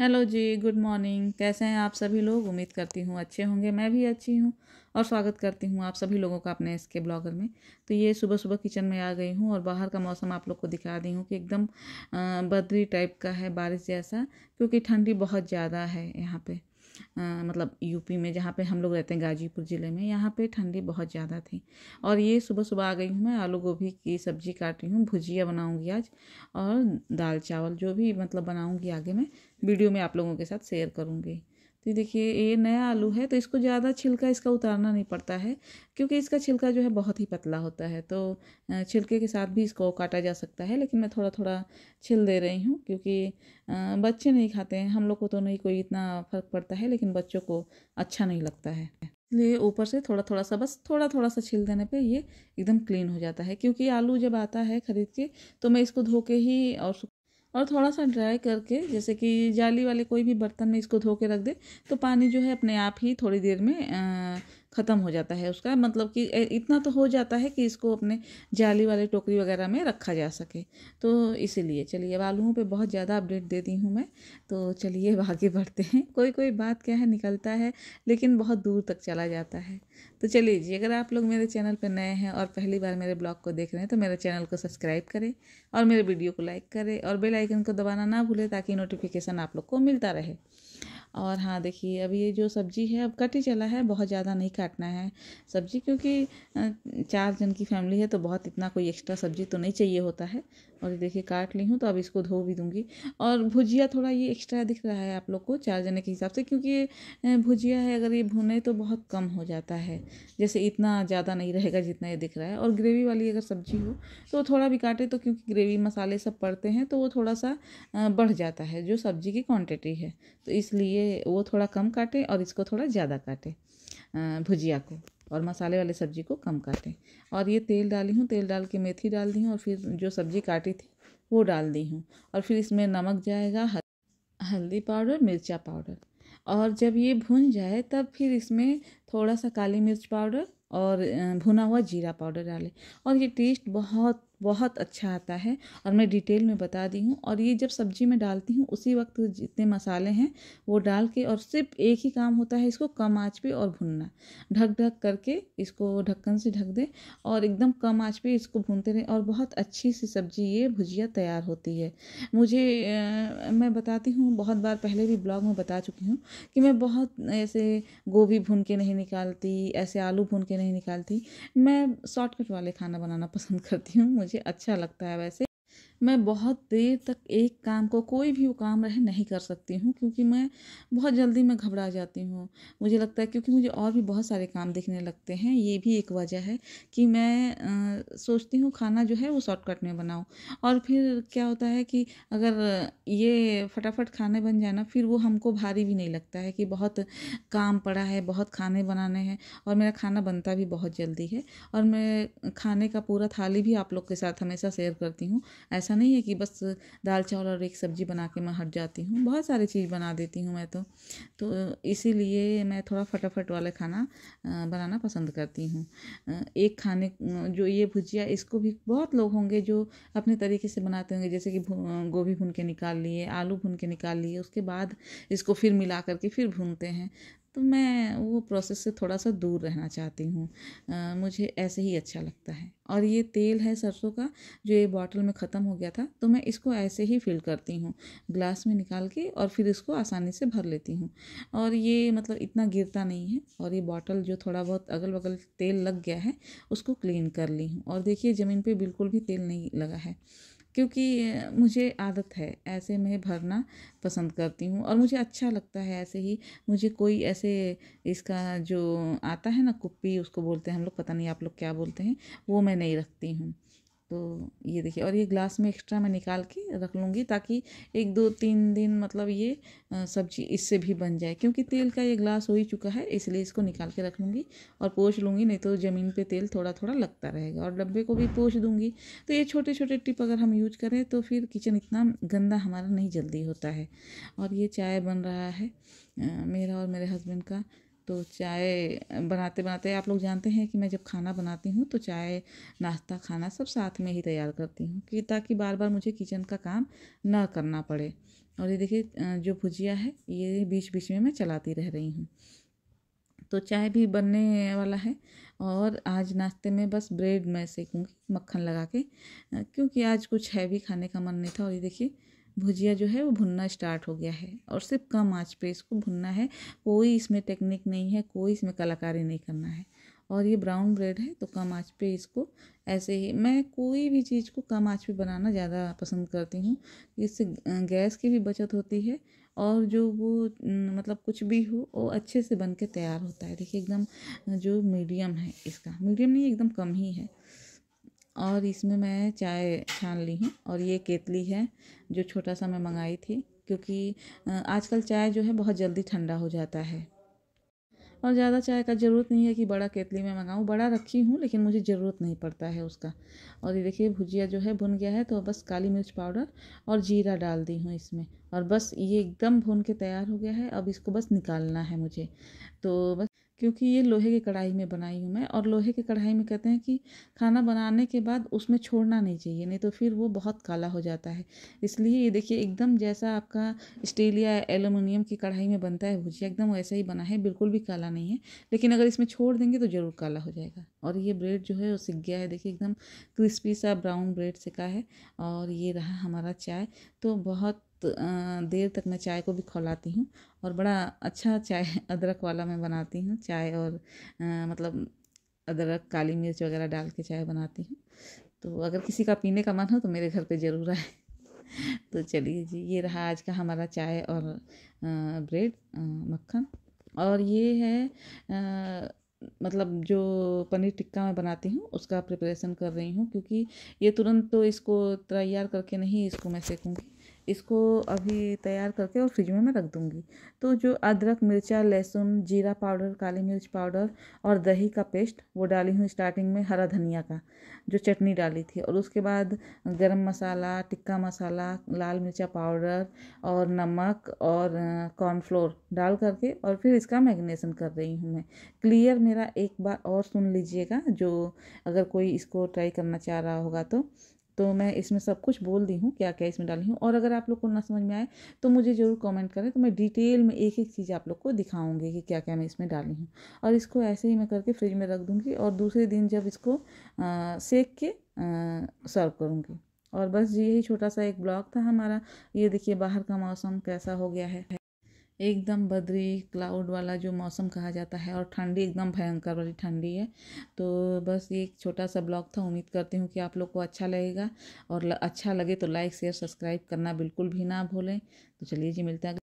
hello जी good morning कैसे हैं आप सभी लोग उम्मीद करती हूँ अच्छे होंगे मैं भी अच्छी हूँ और स्वागत करती हूँ आप सभी लोगों का अपने इसके ब्लॉगर में तो ये सुबह सुबह किचन में आ गई हूँ और बाहर का मौसम आप लोग को दिखा दी हूँ कि एकदम बदरी टाइप का है बारिश जैसा क्योंकि ठंडी बहुत ज़्यादा है यहाँ पर मतलब यूपी में जहाँ पे हम लोग रहते हैं गाजीपुर ज़िले में यहाँ पे ठंडी बहुत ज़्यादा थी और ये सुबह सुबह आ गई हूँ मैं आलू गोभी की सब्ज़ी काट रही हूँ भुजिया बनाऊँगी आज और दाल चावल जो भी मतलब बनाऊँगी आगे मैं वीडियो में आप लोगों के साथ शेयर करूँगी तो देखिए ये नया आलू है तो इसको ज़्यादा छिलका इसका उतारना नहीं पड़ता है क्योंकि इसका छिलका जो है बहुत ही पतला होता है तो छिलके के साथ भी इसको काटा जा सकता है लेकिन मैं थोड़ा थोड़ा छिल दे रही हूँ क्योंकि बच्चे नहीं खाते हैं हम लोग को तो नहीं कोई इतना फ़र्क पड़ता है लेकिन बच्चों को अच्छा नहीं लगता है इसलिए ऊपर से थोड़ा थोड़ा सा बस थोड़ा थोड़ा सा छिल देने पे ये एकदम क्लीन हो जाता है क्योंकि आलू जब आता है ख़रीद के तो मैं इसको धो के ही और और थोड़ा सा ड्राई करके जैसे कि जाली वाले कोई भी बर्तन में इसको धो के रख दे तो पानी जो है अपने आप ही थोड़ी देर में ख़त्म हो जाता है उसका मतलब कि इतना तो हो जाता है कि इसको अपने जाली वाले टोकरी वगैरह में रखा जा सके तो इसीलिए चलिए अब पे बहुत ज़्यादा अपडेट देती हूँ मैं तो चलिए आगे बढ़ते हैं कोई कोई बात क्या है निकलता है लेकिन बहुत दूर तक चला जाता है तो चलिए जी अगर आप लोग मेरे चैनल पर नए हैं और पहली बार मेरे ब्लॉग को देख रहे हैं तो मेरे चैनल को सब्सक्राइब करें और मेरे वीडियो को लाइक करें और बेलाइकन को दबाना ना भूलें ताकि नोटिफिकेशन आप लोग को मिलता रहे और हाँ देखिए अब ये जो सब्ज़ी है अब कट ही चला है बहुत ज़्यादा नहीं काटना है सब्ज़ी क्योंकि चार जन की फैमिली है तो बहुत इतना कोई एक्स्ट्रा सब्ज़ी तो नहीं चाहिए होता है और ये देखिए काट ली हूँ तो अब इसको धो भी दूँगी और भुजिया थोड़ा ये एक्स्ट्रा दिख रहा है आप लोग को चार जने के हिसाब से क्योंकि भुजिया है अगर ये भुने तो बहुत कम हो जाता है जैसे इतना ज़्यादा नहीं रहेगा जितना ये दिख रहा है और ग्रेवी वाली अगर सब्ज़ी हो तो थोड़ा भी काटे तो क्योंकि ग्रेवी मसाले सब पड़ते हैं तो वो थोड़ा सा बढ़ जाता है जो सब्ज़ी की क्वान्टिटी है तो इसलिए वो थोड़ा कम काटें और इसको थोड़ा ज़्यादा काटें भुजिया को और मसाले वाले सब्जी को कम काटें और ये तेल डाली हूँ तेल डाल के मेथी डाल दी हूँ और फिर जो सब्जी काटी थी वो डाल दी हूँ और फिर इसमें नमक जाएगा हल्दी पाउडर मिर्चा पाउडर और जब ये भुन जाए तब फिर इसमें थोड़ा सा काली मिर्च पाउडर और भुना हुआ जीरा पाउडर डालें और ये टेस्ट बहुत बहुत अच्छा आता है और मैं डिटेल में बता दी हूँ और ये जब सब्जी में डालती हूँ उसी वक्त जितने मसाले हैं वो डाल के और सिर्फ एक ही काम होता है इसको कम आँच पे और भुनना ढक ढक करके इसको ढक्कन से ढक दे और एकदम कम आँच पे इसको भूनते रहें और बहुत अच्छी सी सब्जी ये भुजिया तैयार होती है मुझे आ, मैं बताती हूँ बहुत बार पहले भी ब्लॉग में बता चुकी हूँ कि मैं बहुत ऐसे गोभी भून के नहीं निकालती ऐसे आलू भून के नहीं निकालती मैं शॉर्टकट वाले खाना बनाना पसंद करती हूँ मुझे मुझे अच्छा लगता है वैसे मैं बहुत देर तक एक काम को कोई भी काम रहे नहीं कर सकती हूँ क्योंकि मैं बहुत जल्दी मैं घबरा जाती हूँ मुझे लगता है क्योंकि मुझे और भी बहुत सारे काम दिखने लगते हैं ये भी एक वजह है कि मैं आ, सोचती हूँ खाना जो है वो शॉर्टकट में बनाऊँ और फिर क्या होता है कि अगर ये फटाफट खाने बन जाना फिर वो हमको भारी भी नहीं लगता है कि बहुत काम पड़ा है बहुत खाने बनाने हैं और मेरा खाना बनता भी बहुत जल्दी है और मैं खाने का पूरा थाली भी आप लोग के साथ हमेशा शेयर करती हूँ ऐसा ऐसा नहीं है कि बस दाल चावल और एक सब्ज़ी बना के मैं हट जाती हूँ बहुत सारी चीज़ बना देती हूँ मैं तो तो इसीलिए मैं थोड़ा फटाफट वाला खाना बनाना पसंद करती हूँ एक खाने जो ये भुजिया इसको भी बहुत लोग होंगे जो अपने तरीके से बनाते होंगे जैसे कि गोभी भून के निकाल लिए आलू भून के निकाल लिए उसके बाद इसको फिर मिला करके फिर भूनते हैं तो मैं वो प्रोसेस से थोड़ा सा दूर रहना चाहती हूँ मुझे ऐसे ही अच्छा लगता है और ये तेल है सरसों का जो ये बॉटल में ख़त्म हो गया था तो मैं इसको ऐसे ही फिल करती हूँ ग्लास में निकाल के और फिर इसको आसानी से भर लेती हूँ और ये मतलब इतना गिरता नहीं है और ये बॉटल जो थोड़ा बहुत अगल बगल तेल लग गया है उसको क्लीन कर ली हूँ और देखिए ज़मीन पर बिल्कुल भी तेल नहीं लगा है क्योंकि मुझे आदत है ऐसे में भरना पसंद करती हूँ और मुझे अच्छा लगता है ऐसे ही मुझे कोई ऐसे इसका जो आता है ना कुप्पी उसको बोलते हैं हम लोग पता नहीं आप लोग क्या बोलते हैं वो मैं नहीं रखती हूँ तो ये देखिए और ये ग्लास में एक्स्ट्रा मैं निकाल के रख लूँगी ताकि एक दो तीन दिन मतलब ये सब्जी इससे भी बन जाए क्योंकि तेल का ये ग्लास हो ही चुका है इसलिए इसको निकाल के रख लूँगी और पोछ लूँगी नहीं तो ज़मीन पे तेल थोड़ा थोड़ा लगता रहेगा और डब्बे को भी पोछ दूँगी तो ये छोटे छोटे टिप अगर हम यूज करें तो फिर किचन इतना गंदा हमारा नहीं जल्दी होता है और ये चाय बन रहा है मेरा और मेरे हस्बैंड का तो चाय बनाते बनाते आप लोग जानते हैं कि मैं जब खाना बनाती हूँ तो चाय नाश्ता खाना सब साथ में ही तैयार करती हूँ कि ताकि बार बार मुझे किचन का काम ना करना पड़े और ये देखिए जो भुजिया है ये बीच बीच में मैं चलाती रह रही हूँ तो चाय भी बनने वाला है और आज नाश्ते में बस ब्रेड मैं सेकूँगी मक्खन लगा के क्योंकि आज कुछ हैवी खाने का मन नहीं था और ये देखिए भुजिया जो है वो भुनना स्टार्ट हो गया है और सिर्फ कम आँच पे इसको भुनना है कोई इसमें टेक्निक नहीं है कोई इसमें कलाकारी नहीं करना है और ये ब्राउन ब्रेड है तो कम आँच पे इसको ऐसे ही मैं कोई भी चीज़ को कम आँच पे बनाना ज़्यादा पसंद करती हूँ इससे गैस की भी बचत होती है और जो वो मतलब कुछ भी हो वो अच्छे से बन के तैयार होता है देखिए एकदम जो मीडियम है इसका मीडियम नहीं एकदम कम ही है और इसमें मैं चाय छान ली हूँ और ये केतली है जो छोटा सा मैं मंगाई थी क्योंकि आजकल चाय जो है बहुत जल्दी ठंडा हो जाता है और ज़्यादा चाय का ज़रूरत नहीं है कि बड़ा केतली में मंगाऊँ बड़ा रखी हूँ लेकिन मुझे ज़रूरत नहीं पड़ता है उसका और ये देखिए भुजिया जो है भुन गया है तो बस काली मिर्च पाउडर और जीरा डाल दी हूँ इसमें और बस ये एकदम भून के तैयार हो गया है अब इसको बस निकालना है मुझे तो बस क्योंकि ये लोहे की कढ़ाई में बनाई हूँ मैं और लोहे की कढ़ाई में कहते हैं कि खाना बनाने के बाद उसमें छोड़ना नहीं चाहिए नहीं तो फिर वो बहुत काला हो जाता है इसलिए ये देखिए एकदम जैसा आपका स्टील या एलुमिनियम की कढ़ाई में बनता है भुजिया एकदम वैसा ही बना है बिल्कुल भी काला नहीं है लेकिन अगर इसमें छोड़ देंगे तो ज़रूर काला हो जाएगा और ये ब्रेड जो है वो सिक गया है देखिए एकदम क्रिस्पी सा ब्राउन ब्रेड सिका है और ये रहा हमारा चाय तो बहुत देर तक मैं चाय को भी खौलाती हूँ और बड़ा अच्छा चाय अदरक वाला मैं बनाती हूँ चाय और मतलब अदरक काली मिर्च वगैरह डाल के चाय बनाती हूँ तो अगर किसी का पीने का मन हो तो मेरे घर पे ज़रूर आए तो चलिए जी ये रहा आज का हमारा चाय और ब्रेड मक्खन और ये है आ, मतलब जो पनीर टिक्का मैं बनाती हूँ उसका प्रिपरेशन कर रही हूँ क्योंकि ये तुरंत तो इसको तैयार करके नहीं इसको मैं सेकूँगी इसको अभी तैयार करके और फ्रिज में मैं रख दूँगी तो जो अदरक मिर्चा लहसुन जीरा पाउडर काली मिर्च पाउडर और दही का पेस्ट वो डाली हूँ स्टार्टिंग में हरा धनिया का जो चटनी डाली थी और उसके बाद गरम मसाला टिक्का मसाला लाल मिर्चा पाउडर और नमक और कॉर्नफ्लोर डाल करके और फिर इसका मैगनेसन कर रही हूँ मैं क्लियर मेरा एक बार और सुन लीजिएगा जो अगर कोई इसको ट्राई करना चाह रहा होगा तो तो मैं इसमें सब कुछ बोल दी हूँ क्या क्या इसमें डाली हूँ और अगर आप लोग को ना समझ में आए तो मुझे ज़रूर कमेंट करें तो मैं डिटेल में एक एक चीज़ आप लोग को दिखाऊंगी कि क्या क्या मैं इसमें डाली हूँ और इसको ऐसे ही मैं करके फ्रिज में रख दूँगी और दूसरे दिन जब इसको आ, सेक के सर्व करूँगी और बस यही छोटा सा एक ब्लॉग था हमारा ये देखिए बाहर का मौसम कैसा हो गया है एकदम बदरी क्लाउड वाला जो मौसम कहा जाता है और ठंडी एकदम भयंकर वाली ठंडी है तो बस ये एक छोटा सा ब्लॉग था उम्मीद करती हूँ कि आप लोग को अच्छा लगेगा और अच्छा लगे तो लाइक शेयर सब्सक्राइब करना बिल्कुल भी ना भूलें तो चलिए जी मिलते हैं